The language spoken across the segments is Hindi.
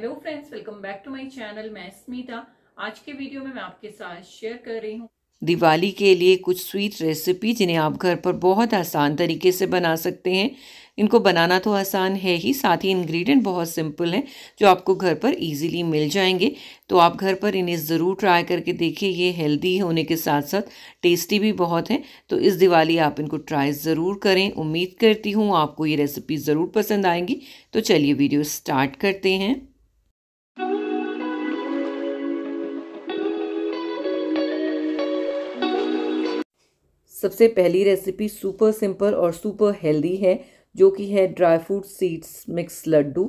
hello friends welcome back to my channel मैं स्मिता आज के वीडियो में मैं आपके साथ शेयर कर रही हूँ दिवाली के लिए कुछ स्वीट रेसिपी जिन्हें आप घर पर बहुत आसान तरीके से बना सकते हैं इनको बनाना तो आसान है ही साथ ही इंग्रेडिएंट बहुत सिंपल हैं जो आपको घर पर इजीली मिल जाएंगे तो आप घर पर इन्हें ज़रूर ट्राई करके देखिए ये हेल्दी होने के साथ साथ टेस्टी भी बहुत हैं तो इस दिवाली आप इनको ट्राई ज़रूर करें उम्मीद करती हूँ आपको ये रेसिपी ज़रूर पसंद आएंगी तो चलिए वीडियो स्टार्ट करते हैं सबसे पहली रेसिपी सुपर सिंपल और सुपर हेल्दी है जो कि है dry fruit seeds mix laddu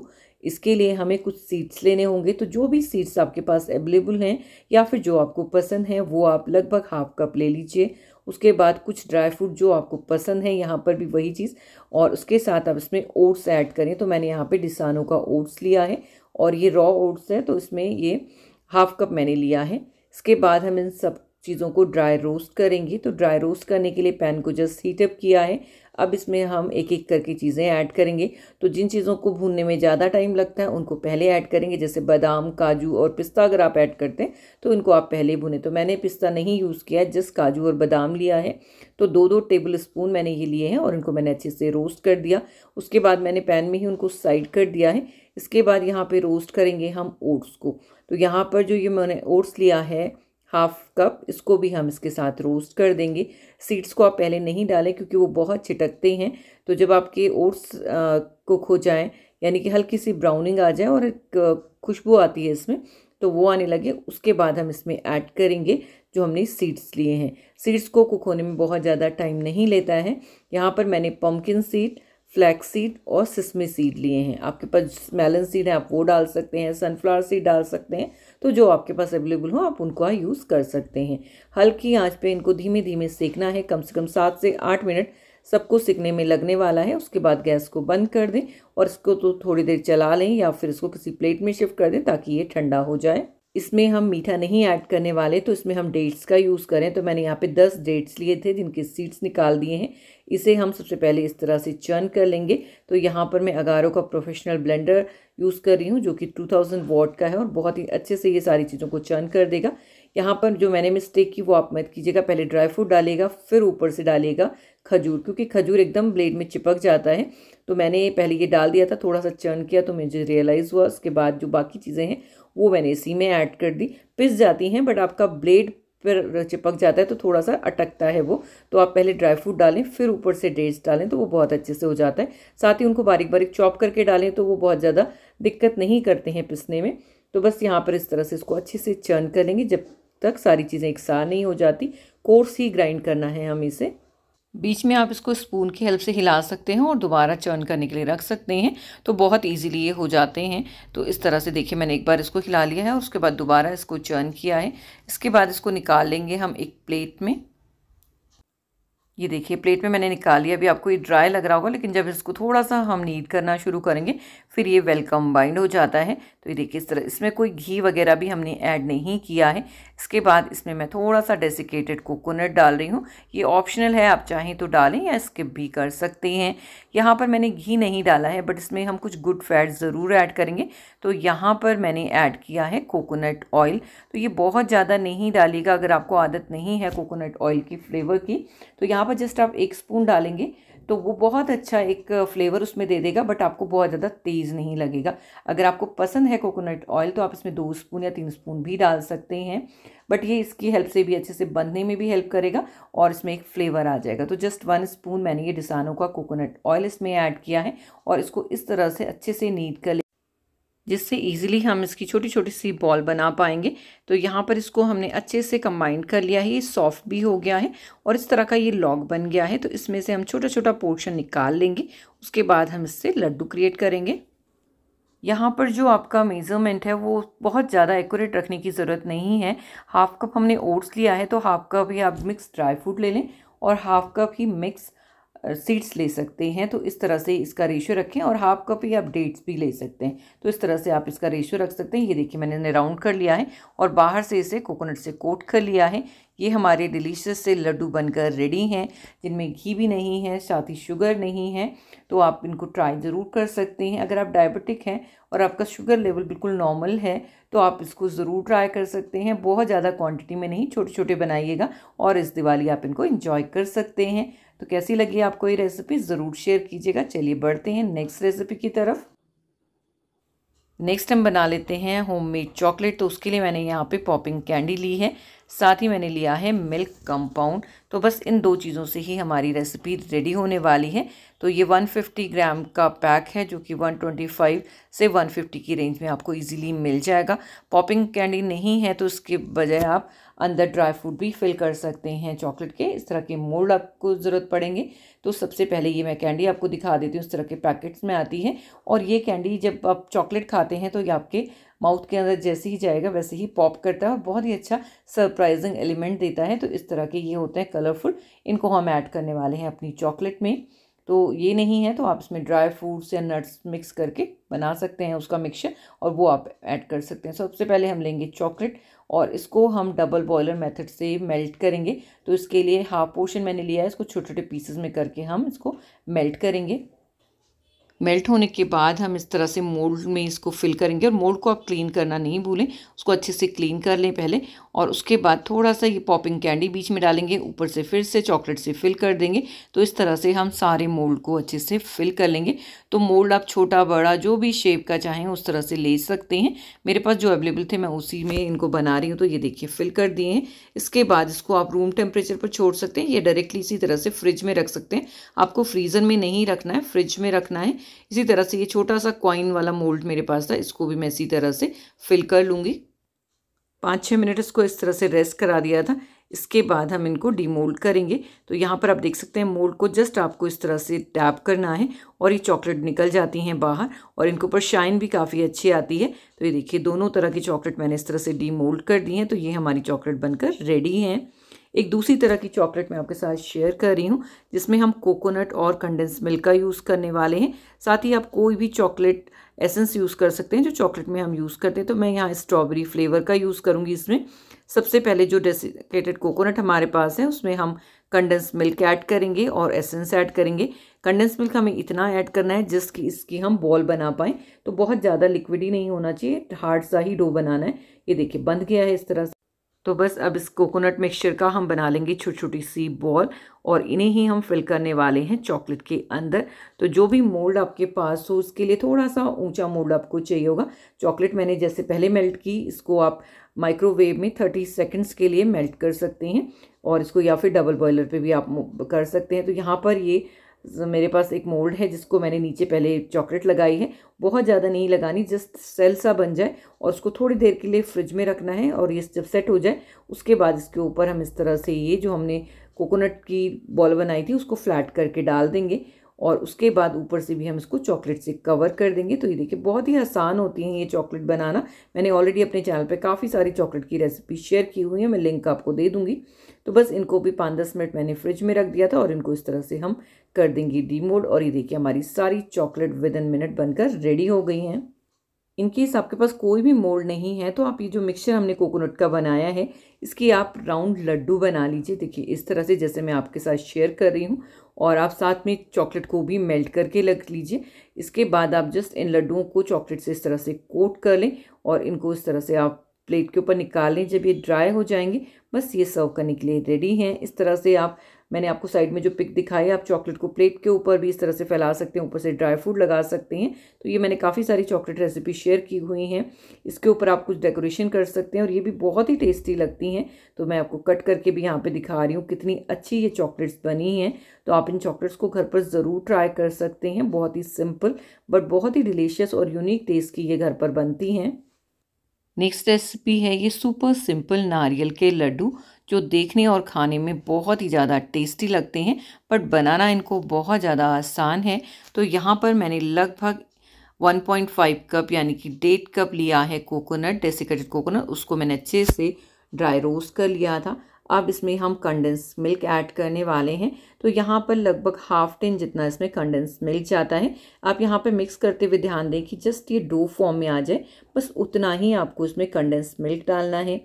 इसके लिए हमें कुछ सीड्स लेने होंगे तो जो भी सीड्स आपके पास अवेलेबल हैं या फिर जो आपको पसंद है वो आप लगभग हाफ कप ले लीजिए उसके बाद कुछ ड्राई फ्रूट जो आपको पसंद है यहाँ पर भी वही चीज़ और उसके साथ आप इसमें ओट्स ऐड करें तो मैंने यहाँ पे डिसानो का ओट्स लिया है और ये रॉ ओट्स है तो इसमें ये हाफ कप मैंने लिया है इसके बाद हम इन सब चीज़ों को ड्राई रोस्ट करेंगे तो ड्राई रोस्ट करने के लिए पैन को जस्ट हीटअप किया है अब इसमें हम एक एक करके चीज़ें ऐड करेंगे तो जिन चीज़ों को भूनने में ज़्यादा टाइम लगता है उनको पहले ऐड करेंगे जैसे बादाम काजू और पिस्ता अगर आप ऐड करते हैं तो इनको आप पहले भुने तो मैंने पिस्ता नहीं यूज़ किया जस्ट काजू और बादाम लिया है तो दो दो टेबल स्पून मैंने ये लिए हैं और इनको मैंने अच्छे से रोस्ट कर दिया उसके बाद मैंने पैन में ही उनको साइड कर दिया है इसके बाद यहाँ पर रोस्ट करेंगे हम ओट्स को तो यहाँ पर जो ये मैंने ओट्स लिया है हाफ कप इसको भी हम इसके साथ रोस्ट कर देंगे सीड्स को आप पहले नहीं डालें क्योंकि वो बहुत छिटकते हैं तो जब आपके ओट्स कुक हो जाएं यानी कि हल्की सी ब्राउनिंग आ जाए और एक खुशबू आती है इसमें तो वो आने लगे उसके बाद हम इसमें ऐड करेंगे जो हमने सीड्स लिए हैं सीड्स को कुक होने में बहुत ज़्यादा टाइम नहीं लेता है यहाँ पर मैंने पम्पकिन सीड फ्लैक्स सीड और सिसमी सीड लिए हैं आपके पास मेलन सीड है आप वो डाल सकते हैं सनफ्लावर सीड डाल सकते हैं तो जो आपके पास अवेलेबल हो आप उनको यूज़ कर सकते हैं हल्की आंच पे इनको धीमे धीमे सेकना है कम से कम सात से आठ मिनट सबको सिकने में लगने वाला है उसके बाद गैस को बंद कर दें और इसको तो थोड़ी देर चला लें या फिर इसको किसी प्लेट में शिफ्ट कर दें ताकि ये ठंडा हो जाए इसमें हम मीठा नहीं ऐड करने वाले तो इसमें हम डेट्स का यूज़ करें तो मैंने यहाँ पे दस डेट्स लिए थे जिनके सीड्स निकाल दिए हैं इसे हम सबसे पहले इस तरह से चर्न कर लेंगे तो यहाँ पर मैं अगारो का प्रोफेशनल ब्लेंडर यूज़ कर रही हूँ जो कि टू थाउजेंड वॉट का है और बहुत ही अच्छे से ये सारी चीज़ों को चर्न कर देगा यहाँ पर जो मैंने मिस्टेक की वो आप मत कीजिएगा पहले ड्राई फ्रूट डालेगा फिर ऊपर से डालेगा खजूर क्योंकि खजूर एकदम ब्लेड में चिपक जाता है तो मैंने पहले ये डाल दिया था थोड़ा सा चर्न किया तो मुझे रियलाइज़ हुआ उसके बाद जो बाकी चीज़ें हैं वो मैंने इसी में ऐड कर दी पिस जाती हैं बट आपका ब्लेड पर चिपक जाता है तो थोड़ा सा अटकता है वो तो आप पहले ड्राई फ्रूट डालें फिर ऊपर से डेट्स डालें तो वो बहुत अच्छे से हो जाता है साथ ही उनको बारीक बारीक चॉप करके डालें तो वो बहुत ज़्यादा दिक्कत नहीं करते हैं पिसने में तो बस यहाँ पर इस तरह से इसको अच्छे से चर्न कर लेंगे जब तक सारी चीज़ें एक साथ नहीं हो जाती कोर्स ही ग्राइंड करना है हम इसे बीच में आप इसको स्पून की हेल्प से हिला सकते हैं और दोबारा चर्न करने के लिए रख सकते हैं तो बहुत इजीली ये हो जाते हैं तो इस तरह से देखिए मैंने एक बार इसको हिला लिया है और उसके बाद दोबारा इसको चर्न किया है इसके बाद इसको निकाल लेंगे हम एक प्लेट में ये देखिए प्लेट में मैंने निकाल लिया अभी आपको ये ड्राई लग रहा होगा लेकिन जब इसको थोड़ा सा हम नीड करना शुरू करेंगे फिर ये वेल कम्बाइंड हो जाता है तो ये देखिए इस तरह इसमें कोई घी वगैरह भी हमने ऐड नहीं किया है इसके बाद इसमें मैं थोड़ा सा डेसिकेटेड कोकोनट डाल रही हूँ ये ऑप्शनल है आप चाहें तो डालें या स्किप भी कर सकते हैं यहाँ पर मैंने घी नहीं डाला है बट इसमें हम कुछ गुड फैट ज़रूर ऐड करेंगे तो यहाँ पर मैंने ऐड किया है कोकोनट ऑयल तो ये बहुत ज़्यादा नहीं डालेगा अगर आपको आदत नहीं है कोकोनट ऑयल की फ्लेवर की तो यहाँ पर जस्ट आप एक स्पून डालेंगे तो वो बहुत अच्छा एक फ्लेवर उसमें दे देगा बट आपको बहुत ज़्यादा तेज़ नहीं लगेगा अगर आपको पसंद है कोकोनट ऑयल तो आप इसमें दो स्पून या तीन स्पून भी डाल सकते हैं बट ये इसकी हेल्प से भी अच्छे से बनने में भी हेल्प करेगा और इसमें एक फ्लेवर आ जाएगा तो जस्ट वन स्पून मैंने ये डिसानों का कोकोनट ऑयल इसमें ऐड किया है और इसको इस तरह से अच्छे से नीट कर जिससे ईजिली हम इसकी छोटी छोटी सी बॉल बना पाएंगे तो यहाँ पर इसको हमने अच्छे से कंबाइंड कर लिया है ये सॉफ्ट भी हो गया है और इस तरह का ये लॉग बन गया है तो इसमें से हम छोटा छोटा पोर्शन निकाल लेंगे उसके बाद हम इससे लड्डू क्रिएट करेंगे यहाँ पर जो आपका मेज़रमेंट है वो बहुत ज़्यादा एक्यूरेट रखने की ज़रूरत नहीं है हाफ़ कप हमने ओट्स लिया है तो हाफ़ कप ही आप मिक्स ड्राई फ्रूट ले लें और हाफ़ कप ही मिक्स सीड्स ले सकते हैं तो इस तरह से इसका रेशियो रखें और हाफ कप ही आप डेट्स भी ले सकते हैं तो इस तरह से आप इसका रेशियो रख सकते हैं ये देखिए मैंने इन्हें राउंड कर लिया है और बाहर से इसे कोकोनट से कोट कर लिया है ये हमारे डिलीशियस से लड्डू बनकर रेडी हैं जिनमें घी भी नहीं है साथ ही शुगर नहीं है तो आप इनको ट्राई ज़रूर कर सकते हैं अगर आप डायबिटिक हैं और आपका शुगर लेवल बिल्कुल नॉर्मल है तो आप इसको ज़रूर ट्राई कर सकते हैं बहुत ज़्यादा क्वांटिटी में नहीं छोटे छोटे बनाइएगा और इस दिवाली आप इनको इंजॉय कर सकते हैं तो कैसी लगी आपको ये रेसिपी ज़रूर शेयर कीजिएगा चलिए बढ़ते हैं नेक्स्ट रेसिपी की तरफ नेक्स्ट हम बना लेते हैं होममेड चॉकलेट तो उसके लिए मैंने यहाँ पे पॉपिंग कैंडी ली है साथ ही मैंने लिया है मिल्क कंपाउंड तो बस इन दो चीज़ों से ही हमारी रेसिपी रेडी होने वाली है तो ये 150 ग्राम का पैक है जो कि 125 से 150 की रेंज में आपको इजीली मिल जाएगा पॉपिंग कैंडी नहीं है तो उसके बजाय आप अंदर ड्राई फ्रूट भी फिल कर सकते हैं चॉकलेट के इस तरह के मोल्ड आपको ज़रूरत पड़ेंगे तो सबसे पहले ये मैं कैंडी आपको दिखा देती हूँ इस तरह के पैकेट्स में आती है और ये कैंडी जब आप चॉकलेट खाते हैं तो ये आपके माउथ के अंदर जैसे ही जाएगा वैसे ही पॉप करता है और बहुत ही अच्छा सरप्राइजिंग एलिमेंट देता है तो इस तरह के ये होते हैं कलरफुल इनको हम ऐड करने वाले हैं अपनी चॉकलेट में तो ये नहीं है तो आप इसमें ड्राई फ्रूट्स या नट्स मिक्स करके बना सकते हैं उसका मिक्सचर और वो आप ऐड कर सकते हैं सबसे पहले हम लेंगे चॉकलेट और इसको हम डबल बॉयलर मेथड से मेल्ट करेंगे तो इसके लिए हाफ पोर्शन मैंने लिया है इसको छोटे छोटे पीसेस में करके हम इसको मेल्ट करेंगे मेल्ट होने के बाद हम इस तरह से मोल्ड में इसको फिल करेंगे और मोल्ड को आप क्लीन करना नहीं भूलें उसको अच्छे से क्लीन कर लें पहले और उसके बाद थोड़ा सा ये पॉपिंग कैंडी बीच में डालेंगे ऊपर से फिर से चॉकलेट से फिल कर देंगे तो इस तरह से हम सारे मोल्ड को अच्छे से फिल कर लेंगे तो मोल्ड आप छोटा बड़ा जो भी शेप का चाहें उस तरह से ले सकते हैं मेरे पास जो अवेलेबल थे मैं उसी में इनको बना रही हूँ तो ये देखिए फिल कर दिए हैं इसके बाद इसको आप रूम टेम्परेचर पर छोड़ सकते हैं ये डायरेक्टली इसी तरह से फ्रिज में रख सकते हैं आपको फ्रीज़र में नहीं रखना है फ्रिज में रखना है इसी तरह से ये छोटा सा कॉइन वाला मोल्ड मेरे पास था इसको भी मैं इसी तरह से फिल कर लूँगी पाँच छः मिनट इसको इस तरह से रेस्ट करा दिया था इसके बाद हम इनको डीमोल्ड करेंगे तो यहाँ पर आप देख सकते हैं मोल्ड को जस्ट आपको इस तरह से टैप करना है और ये चॉकलेट निकल जाती हैं बाहर और इनके ऊपर शाइन भी काफ़ी अच्छी आती है तो ये देखिए दोनों तरह की चॉकलेट मैंने इस तरह से डीमोल्ड कर दी हैं तो ये हमारी चॉकलेट बनकर रेडी हैं एक दूसरी तरह की चॉकलेट मैं आपके साथ शेयर कर रही हूँ जिसमें हम कोकोनट और कंडेंस मिल्क का यूज़ करने वाले हैं साथ ही आप कोई भी चॉकलेट एसेंस यूज़ कर सकते हैं जो चॉकलेट में हम यूज़ करते हैं तो मैं यहाँ स्ट्रॉबेरी फ्लेवर का यूज़ करूँगी इसमें सबसे पहले जो डेसिकेटेड कोकोनट हमारे पास है उसमें हम कंडेंस मिल्क ऐड करेंगे और एसेंस ऐड करेंगे कंडेंस मिल्क हमें इतना ऐड करना है जिसकी इसकी हम बॉल बना पाएँ तो बहुत ज़्यादा लिक्विड ही नहीं होना चाहिए हार्ड सा ही डो बनाना है ये देखिए बंद गया है इस तरह से तो बस अब इस कोकोनट मिक्सचर का हम बना लेंगे छोटी छोटी सी बॉल और इन्हें ही हम फिल करने वाले हैं चॉकलेट के अंदर तो जो भी मोल्ड आपके पास हो उसके लिए थोड़ा सा ऊंचा मोल्ड आपको चाहिए होगा चॉकलेट मैंने जैसे पहले मेल्ट की इसको आप माइक्रोवेव में थर्टी सेकेंड्स के लिए मेल्ट कर सकते हैं और इसको या फिर डबल बॉयलर पे भी आप कर सकते हैं तो यहाँ पर ये मेरे पास एक मोल्ड है जिसको मैंने नीचे पहले चॉकलेट लगाई है बहुत ज़्यादा नहीं लगानी जस्ट सेल सा बन जाए और उसको थोड़ी देर के लिए फ्रिज में रखना है और ये जब सेट हो जाए उसके बाद इसके ऊपर हम इस तरह से ये जो हमने कोकोनट की बॉल बनाई थी उसको फ्लैट करके डाल देंगे और उसके बाद ऊपर से भी हम इसको चॉकलेट से कवर कर देंगे तो ये देखिए बहुत ही आसान होती हैं ये चॉकलेट बनाना मैंने ऑलरेडी अपने चैनल पे काफ़ी सारी चॉकलेट की रेसिपी शेयर की हुई है मैं लिंक आपको दे दूँगी तो बस इनको भी पाँच दस मिनट मैंने फ्रिज में रख दिया था और इनको इस तरह से हम कर देंगे डीमोड और ये देखिए हमारी सारी चॉकलेट विद इन मिनट बनकर रेडी हो गई हैं इनकेस आपके पास कोई भी मोल्ड नहीं है तो आप ये जो मिक्सचर हमने कोकोनट का बनाया है इसकी आप राउंड लड्डू बना लीजिए देखिए इस तरह से जैसे मैं आपके साथ शेयर कर रही हूँ और आप साथ में चॉकलेट को भी मेल्ट करके रख लीजिए इसके बाद आप जस्ट इन लड्डुओं को चॉकलेट से इस तरह से कोट कर लें और इनको इस तरह से आप प्लेट के ऊपर निकाल लें जब ये ड्राई हो जाएंगे बस ये सर्व करने के लिए रेडी हैं इस तरह से आप मैंने आपको साइड में जो पिक दिखाई है आप चॉकलेट को प्लेट के ऊपर भी इस तरह से फैला सकते हैं ऊपर से ड्राई फ्रूट लगा सकते हैं तो ये मैंने काफ़ी सारी चॉकलेट रेसिपी शेयर की हुई हैं इसके ऊपर आप कुछ डेकोरेशन कर सकते हैं और ये भी बहुत ही टेस्टी लगती हैं तो मैं आपको कट करके भी यहाँ पर दिखा रही हूँ कितनी अच्छी ये चॉकलेट्स बनी हैं तो आप इन चॉकलेट्स को घर पर ज़रूर ट्राई कर सकते हैं बहुत ही सिंपल बट बहुत ही डिलीशियस और यूनिक टेस्ट की ये घर पर बनती हैं नेक्स्ट रेसिपी है ये सुपर सिंपल नारियल के लड्डू जो देखने और खाने में बहुत ही ज़्यादा टेस्टी लगते हैं बट बनाना इनको बहुत ज़्यादा आसान है तो यहाँ पर मैंने लगभग 1.5 कप यानी कि डेढ़ कप लिया है कोकोनट डेसिकेटेड कोकोनट उसको मैंने अच्छे से ड्राई रोस्ट कर लिया था अब इसमें हम कंडेंस मिल्क ऐड करने वाले हैं तो यहाँ पर लगभग हाफ टिन जितना इसमें कंडेंस मिल्क जाता है आप यहाँ पर मिक्स करते हुए ध्यान दें कि जस्ट ये डो फॉर्म में आ जाए बस उतना ही आपको इसमें कंडेंस मिल्क डालना है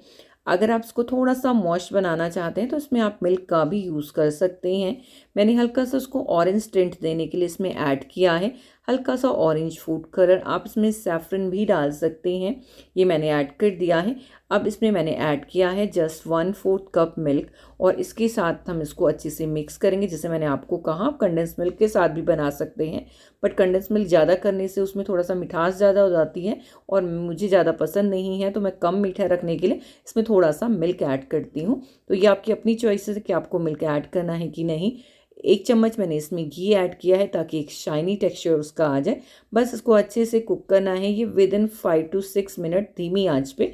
अगर आप इसको थोड़ा सा मॉश बनाना चाहते हैं तो इसमें आप मिल्क का भी यूज़ कर सकते हैं मैंने हल्का सा उसको ऑरेंज टेंट देने के लिए इसमें ऐड किया है हल्का सा ऑरेंज फूड कलर आप इसमें सेफ्रन भी डाल सकते हैं ये मैंने ऐड कर दिया है अब इसमें मैंने ऐड किया है just one fourth cup milk और इसके साथ हम इसको अच्छे से मिक्स करेंगे जैसे मैंने आपको कहा आप कंडेंस मिल्क के साथ भी बना सकते हैं बट कंडेंस मिल्क ज़्यादा करने से उसमें थोड़ा सा मिठास ज़्यादा हो जाती है और मुझे ज़्यादा पसंद नहीं है तो मैं कम मीठा रखने के लिए इसमें थोड़ा सा मिल्क ऐड करती हूँ तो ये आपकी अपनी चॉइस है कि आपको मिल्क ऐड करना है कि नहीं एक चम्मच मैंने इसमें घी ऐड किया है ताकि एक शाइनी टेक्सचर उसका आ जाए बस इसको अच्छे से कुक करना है ये within five to six minute धीमी आंच पे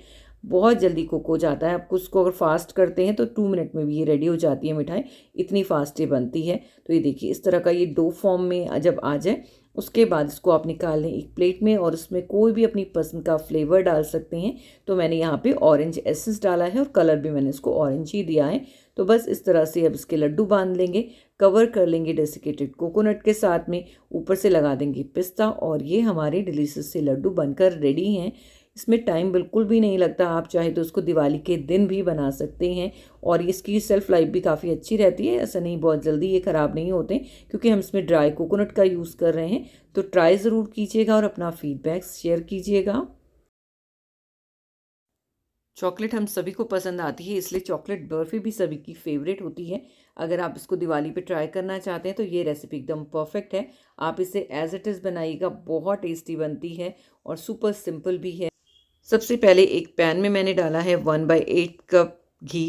बहुत जल्दी कुक हो जाता है आपको उसको अगर फास्ट करते हैं तो टू मिनट में भी ये रेडी हो जाती है मिठाई इतनी फास्ट ये बनती है तो ये देखिए इस तरह का ये डो फॉर्म में जब आ जाए उसके बाद इसको आप निकाल लें एक प्लेट में और उसमें कोई भी अपनी पसंद का फ्लेवर डाल सकते हैं तो मैंने यहाँ पे ऑरेंज एसेंस डाला है और कलर भी मैंने इसको ऑरेंज ही दिया है तो बस इस तरह से अब इसके लड्डू बांध लेंगे कवर कर लेंगे डेसिकेटेड कोकोनट के साथ में ऊपर से लगा देंगे पिस्ता और ये हमारे डिलीशियस से लड्डू बनकर रेडी हैं इसमें टाइम बिल्कुल भी नहीं लगता आप चाहे तो उसको दिवाली के दिन भी बना सकते हैं और इसकी सेल्फ़ लाइफ भी काफ़ी अच्छी रहती है ऐसा नहीं बहुत जल्दी ये ख़राब नहीं होते क्योंकि हम इसमें ड्राई कोकोनट का यूज़ कर रहे हैं तो ट्राई ज़रूर कीजिएगा और अपना फीडबैक शेयर कीजिएगा चॉकलेट हम सभी को पसंद आती है इसलिए चॉकलेट बर्फ़ी भी सभी की फेवरेट होती है अगर आप इसको दिवाली पे ट्राई करना चाहते हैं तो ये रेसिपी एकदम परफेक्ट है आप इसे एज इट इज़ बनाइएगा बहुत टेस्टी बनती है और सुपर सिंपल भी है सबसे पहले एक पैन में मैंने डाला है वन बाई एट कप घी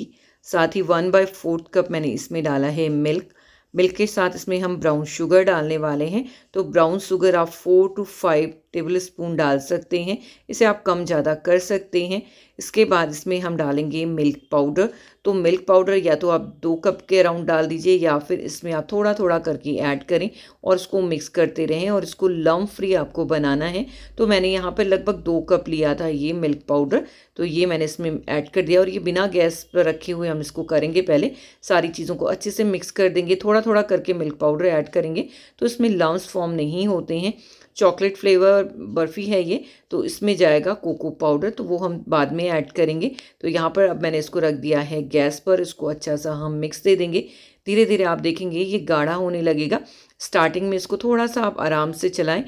साथ ही वन बाई फोर्थ कप मैंने इसमें डाला है मिल्क मिल्क के साथ इसमें हम ब्राउन शुगर डालने वाले हैं तो ब्राउन शुगर आप four to five tablespoon डाल सकते हैं इसे आप कम ज़्यादा कर सकते हैं इसके बाद इसमें हम डालेंगे मिल्क पाउडर तो मिल्क पाउडर या तो आप दो कप के अराउंड डाल दीजिए या फिर इसमें आप थोड़ा थोड़ा करके ऐड करें और इसको मिक्स करते रहें और इसको लम फ्री आपको बनाना है तो मैंने यहाँ पर लगभग दो कप लिया था ये मिल्क पाउडर तो ये मैंने इसमें ऐड कर दिया और ये बिना गैस पर रखे हुए हम इसको करेंगे पहले सारी चीज़ों को अच्छे से मिक्स कर देंगे थोड़ा थोड़ा करके मिल्क पाउडर ऐड करेंगे तो इसमें लम्स फॉर्म नहीं होते हैं चॉकलेट फ्लेवर बर्फ़ी है ये तो इसमें जाएगा कोको पाउडर तो वो हम बाद में ऐड करेंगे तो यहाँ पर अब मैंने इसको रख दिया है गैस पर इसको अच्छा सा हम मिक्स दे देंगे धीरे धीरे आप देखेंगे ये गाढ़ा होने लगेगा स्टार्टिंग में इसको थोड़ा सा आप आराम से चलाएँ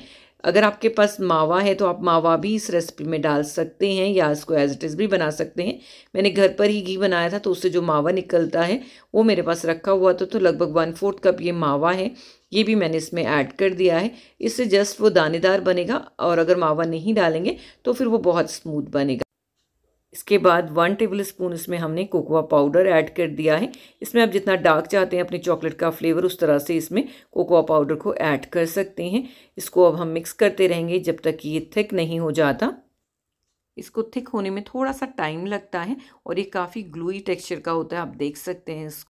अगर आपके पास मावा है तो आप मावा भी इस रेसिपी में डाल सकते हैं या इसको एज इट इज़ भी बना सकते हैं मैंने घर पर ही घी बनाया था तो उससे जो मावा निकलता है वो मेरे पास रखा हुआ था तो लगभग वन फोर्थ कप ये मावा है ये भी मैंने इसमें ऐड कर दिया है इससे जस्ट वो दानेदार बनेगा और अगर मावा नहीं डालेंगे तो फिर वो बहुत स्मूथ बनेगा इसके बाद वन टेबल स्पून इसमें हमने कोकोआ पाउडर ऐड कर दिया है इसमें आप जितना डार्क चाहते हैं अपने चॉकलेट का फ्लेवर उस तरह से इसमें कोकोआ पाउडर को ऐड कर सकते हैं इसको अब हम मिक्स करते रहेंगे जब तक कि ये थिक नहीं हो जाता इसको थिक होने में थोड़ा सा टाइम लगता है और ये काफ़ी ग्लूई टेक्सचर का होता है आप देख सकते हैं इसको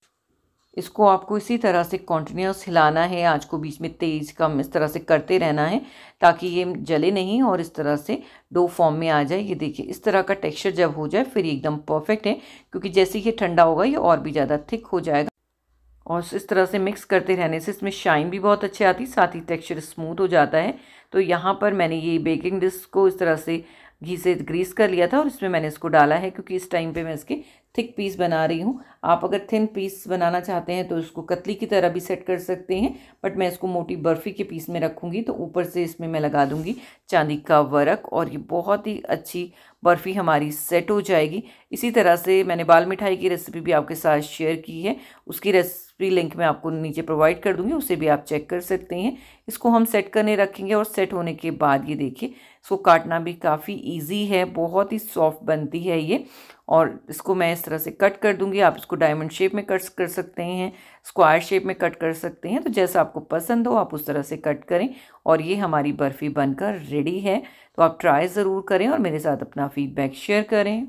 इसको आपको इसी तरह से कॉन्टीन्यूस हिलाना है आँच को बीच में तेज़ कम इस तरह से करते रहना है ताकि ये जले नहीं और इस तरह से डो फॉर्म में आ जाए ये देखिए इस तरह का टेक्सचर जब हो जाए फिर एकदम परफेक्ट है क्योंकि जैसे ही ठंडा होगा ये और भी ज़्यादा थिक हो जाएगा और इस तरह से मिक्स करते रहने से इसमें शाइन भी बहुत अच्छी आती साथ ही टेक्सचर स्मूथ हो जाता है तो यहाँ पर मैंने ये बेकिंग डिस्क को इस तरह से घी से ग्रीस कर लिया था और इसमें मैंने इसको डाला है क्योंकि इस टाइम पे मैं इसके थिक पीस बना रही हूँ आप अगर थिन पीस बनाना चाहते हैं तो इसको कतली की तरह भी सेट कर सकते हैं बट मैं इसको मोटी बर्फ़ी के पीस में रखूँगी तो ऊपर से इसमें मैं लगा दूँगी चांदी का वर्क और ये बहुत ही अच्छी बर्फ़ी हमारी सेट हो जाएगी इसी तरह से मैंने बाल मिठाई की रेसिपी भी आपके साथ शेयर की है उसकी रेसिपी लिंक मैं आपको नीचे प्रोवाइड कर दूँगी उसे भी आप चेक कर सकते हैं इसको हम सेट करने रखेंगे और सेट होने के बाद ये देखिए इसको काटना भी काफ़ी ईजी है बहुत ही सॉफ्ट बनती है ये और इसको मैं इस तरह से कट कर दूंगी आप इसको डायमंड शेप में कट कर सकते हैं स्क्वायर शेप में कट कर सकते हैं तो जैसा आपको पसंद हो आप उस तरह से कट करें और ये हमारी बर्फ़ी बनकर रेडी है तो आप ट्राई ज़रूर करें और मेरे साथ अपना फीडबैक शेयर करें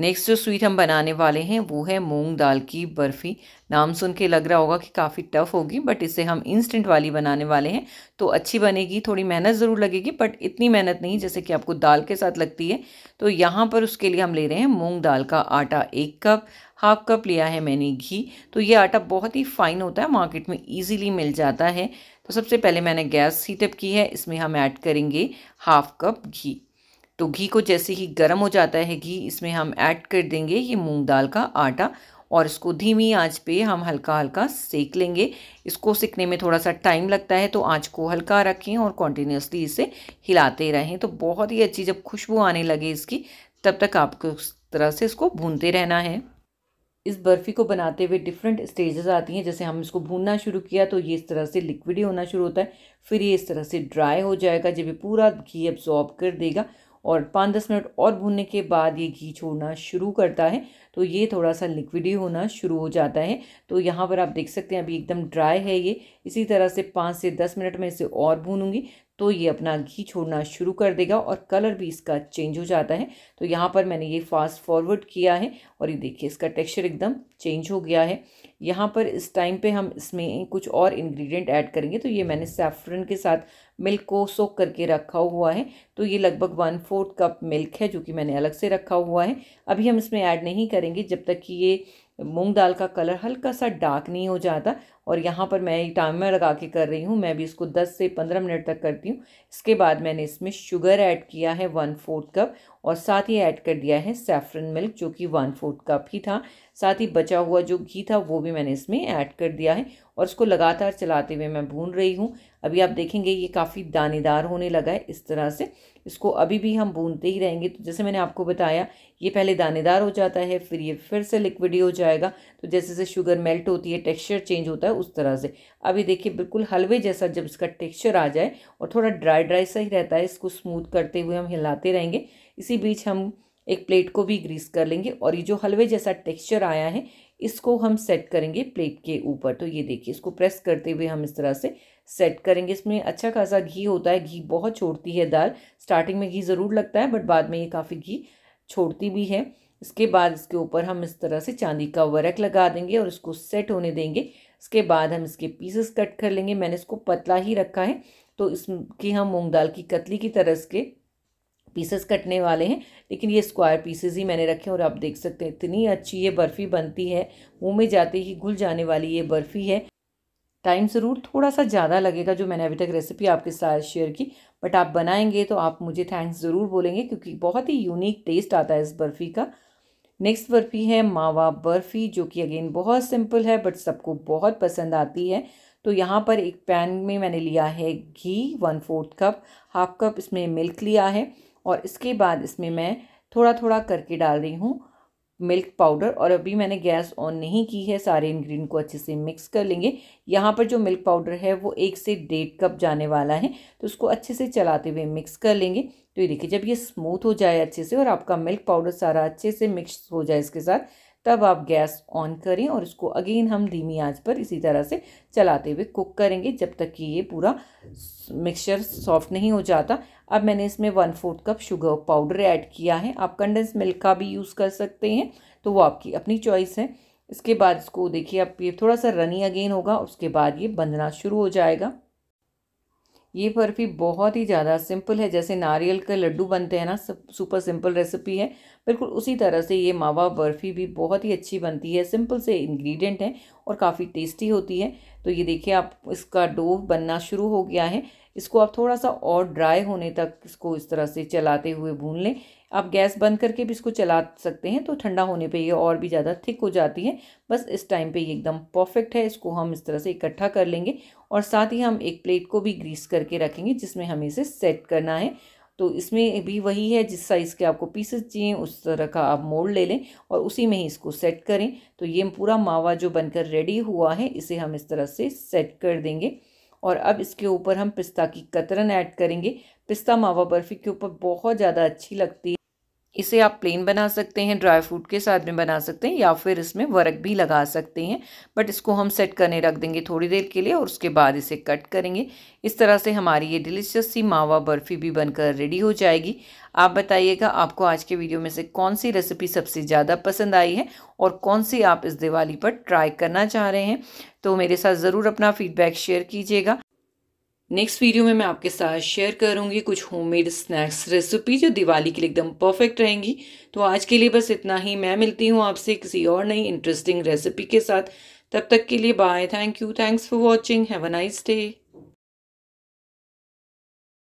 नेक्स्ट जो स्वीट हम बनाने वाले हैं वो है मूंग दाल की बर्फ़ी नाम सुन के लग रहा होगा कि काफ़ी टफ होगी बट इसे हम इंस्टेंट वाली बनाने वाले हैं तो अच्छी बनेगी थोड़ी मेहनत ज़रूर लगेगी बट इतनी मेहनत नहीं जैसे कि आपको दाल के साथ लगती है तो यहाँ पर उसके लिए हम ले रहे हैं मूंग दाल का आटा एक कप हाफ कप लिया है मैंने घी तो ये आटा बहुत ही फाइन होता है मार्केट में ईजिली मिल जाता है तो सबसे पहले मैंने गैस हीटअप की है इसमें हम ऐड करेंगे हाफ कप घी तो घी को जैसे ही गर्म हो जाता है घी इसमें हम ऐड कर देंगे ये मूंग दाल का आटा और इसको धीमी आंच पे हम हल्का हल्का सेक लेंगे इसको सिकने में थोड़ा सा टाइम लगता है तो आंच को हल्का रखें और कॉन्टीन्यूसली इसे हिलाते रहें तो बहुत ही अच्छी जब खुशबू आने लगे इसकी तब तक आपको उस तरह से इसको भूनते रहना है इस बर्फ़ी को बनाते हुए डिफरेंट स्टेजेस आती हैं जैसे हम इसको भूनना शुरू किया तो ये इस तरह से लिक्विड ही होना शुरू होता है फिर ये इस तरह से ड्राई हो जाएगा जब ये पूरा घी एब्जॉर्ब कर देगा और पाँच दस मिनट और भूनने के बाद ये घी छोड़ना शुरू करता है तो ये थोड़ा सा लिक्विड ही होना शुरू हो जाता है तो यहाँ पर आप देख सकते हैं अभी एकदम ड्राई है ये इसी तरह से पाँच से दस मिनट में इसे और भूनूंगी तो ये अपना घी छोड़ना शुरू कर देगा और कलर भी इसका चेंज हो जाता है तो यहाँ पर मैंने ये फास्ट फॉरवर्ड किया है और ये देखिए इसका टेक्सचर एकदम चेंज हो गया है यहाँ पर इस टाइम पे हम इसमें कुछ और इंग्रेडिएंट ऐड करेंगे तो ये मैंने सेफ्रन के साथ मिल्क को सोख करके रखा हुआ है तो ये लगभग वन फोर्थ कप मिल्क है जो कि मैंने अलग से रखा हुआ है अभी हम इसमें ऐड नहीं करेंगे जब तक कि ये मूंग दाल का कलर हल्का सा डार्क नहीं हो जाता और यहाँ पर मैं टाइमर लगा के कर रही हूँ मैं भी इसको 10 से 15 मिनट तक करती हूँ इसके बाद मैंने इसमें शुगर ऐड किया है वन फोर्थ कप और साथ ही ऐड कर दिया है सेफ्रन मिल्क जो कि वन फोर्थ कप ही था साथ ही बचा हुआ जो घी था वो भी मैंने इसमें ऐड कर दिया है और इसको लगातार चलाते हुए मैं भून रही हूँ अभी आप देखेंगे ये काफ़ी दानेदार होने लगा है इस तरह से इसको अभी भी हम भूनते ही रहेंगे तो जैसे मैंने आपको बताया ये पहले दानेदार हो जाता है फिर ये फिर से लिक्विडी हो जाएगा तो जैसे जैसे शुगर मेल्ट होती है टेक्स्चर चेंज होता है उस तरह से अभी देखिए बिल्कुल हलवे जैसा जब इसका टेक्स्चर आ जाए और थोड़ा ड्राई ड्राई सा ही रहता है इसको स्मूथ करते हुए हम हिलाते रहेंगे इसी बीच हम एक प्लेट को भी ग्रीस कर लेंगे और ये जो हलवे जैसा टेक्सचर आया है इसको हम सेट करेंगे प्लेट के ऊपर तो ये देखिए इसको प्रेस करते हुए हम इस तरह से सेट करेंगे इसमें अच्छा खासा घी होता है घी बहुत छोड़ती है दाल स्टार्टिंग में घी ज़रूर लगता है बट बाद में ये काफ़ी घी छोड़ती भी है इसके बाद इसके ऊपर हम इस तरह से चांदी का वर्क लगा देंगे और इसको सेट होने देंगे इसके बाद हम इसके पीसेस कट कर लेंगे मैंने इसको पतला ही रखा है तो इसकी हम मूंग दाल की कतली की तरह इसके पीसेस कटने वाले हैं लेकिन ये स्क्वायर पीसेस ही मैंने रखे और आप देख सकते हैं इतनी अच्छी ये बर्फ़ी बनती है मुंह में जाते ही घुल जाने वाली ये बर्फ़ी है टाइम ज़रूर थोड़ा सा ज़्यादा लगेगा जो मैंने अभी तक रेसिपी आपके साथ शेयर की बट आप बनाएंगे तो आप मुझे थैंक्स ज़रूर बोलेंगे क्योंकि बहुत ही यूनिक टेस्ट आता है इस बर्फ़ी का नेक्स्ट बर्फ़ी है मावा बर्फ़ी जो कि अगेन बहुत सिंपल है बट सबको बहुत पसंद आती है तो यहाँ पर एक पैन में मैंने लिया है घी one fourth cup half cup इसमें मिल्क लिया है और इसके बाद इसमें मैं थोड़ा थोड़ा करके डाल रही हूँ मिल्क पाउडर और अभी मैंने गैस ऑन नहीं की है सारे इन्ग्रीडियंट को अच्छे से मिक्स कर लेंगे यहाँ पर जो मिल्क पाउडर है वो एक से डेढ़ कप जाने वाला है तो उसको अच्छे से चलाते हुए मिक्स कर लेंगे तो ये देखिए जब ये स्मूथ हो जाए अच्छे से और आपका मिल्क पाउडर सारा अच्छे से मिक्स हो जाए इसके साथ तब आप गैस ऑन करें और इसको अगेन हम धीमी आंच पर इसी तरह से चलाते हुए कुक करेंगे जब तक कि ये पूरा मिक्सचर सॉफ्ट नहीं हो जाता अब मैंने इसमें one fourth cup sugar powder add किया है आप कंडेंस मिल्क का भी यूज़ कर सकते हैं तो वो आपकी अपनी चॉइस है इसके बाद इसको देखिए अब ये थोड़ा सा रनी अगेन होगा उसके बाद ये बंधना शुरू हो जाएगा ये बर्फ़ी बहुत ही ज़्यादा सिंपल है जैसे नारियल के लड्डू बनते हैं ना सुपर सिंपल रेसिपी है बिल्कुल उसी तरह से ये मावा बर्फ़ी भी बहुत ही अच्छी बनती है सिंपल से इंग्रेडिएंट है और काफ़ी टेस्टी होती है तो ये देखिए आप इसका डो बनना शुरू हो गया है इसको आप थोड़ा सा और ड्राई होने तक इसको इस तरह से चलाते हुए भून लें आप गैस बंद करके भी इसको चला सकते हैं तो ठंडा होने पे ये और भी ज़्यादा थिक हो जाती है बस इस टाइम पे ये एकदम परफेक्ट है इसको हम इस तरह से इकट्ठा कर लेंगे और साथ ही हम एक प्लेट को भी ग्रीस करके रखेंगे जिसमें हमें इसे सेट करना है तो इसमें भी वही है जिस साइज़ के आपको पीसेस चाहिए उस तरह का आप मोल ले लें और उसी में ही इसको सेट करें तो ये पूरा मावा जो बनकर रेडी हुआ है इसे हम इस तरह से सेट कर देंगे और अब इसके ऊपर हम पिस्ता की कतरन ऐड करेंगे पिस्ता मावा बर्फ़ी के ऊपर बहुत ज़्यादा अच्छी लगती है इसे आप प्लेन बना सकते हैं ड्राई फ्रूट के साथ में बना सकते हैं या फिर इसमें वर्क भी लगा सकते हैं बट इसको हम सेट करने रख देंगे थोड़ी देर के लिए और उसके बाद इसे कट करेंगे इस तरह से हमारी ये डिलीशियस सी मावा बर्फ़ी भी बनकर रेडी हो जाएगी आप बताइएगा आपको आज के वीडियो में से कौन सी रेसिपी सबसे ज़्यादा पसंद आई है और कौन सी आप इस दिवाली पर ट्राई करना चाह रहे हैं तो मेरे साथ ज़रूर अपना फीडबैक शेयर कीजिएगा नेक्स्ट वीडियो में मैं आपके साथ शेयर करूंगी कुछ होममेड स्नैक्स रेसिपी जो दिवाली के लिए एकदम परफेक्ट रहेंगी तो आज के लिए बस इतना ही मैं मिलती हूँ आपसे किसी और नई इंटरेस्टिंग रेसिपी के साथ तब तक के लिए bye thank you thanks for watching have a nice day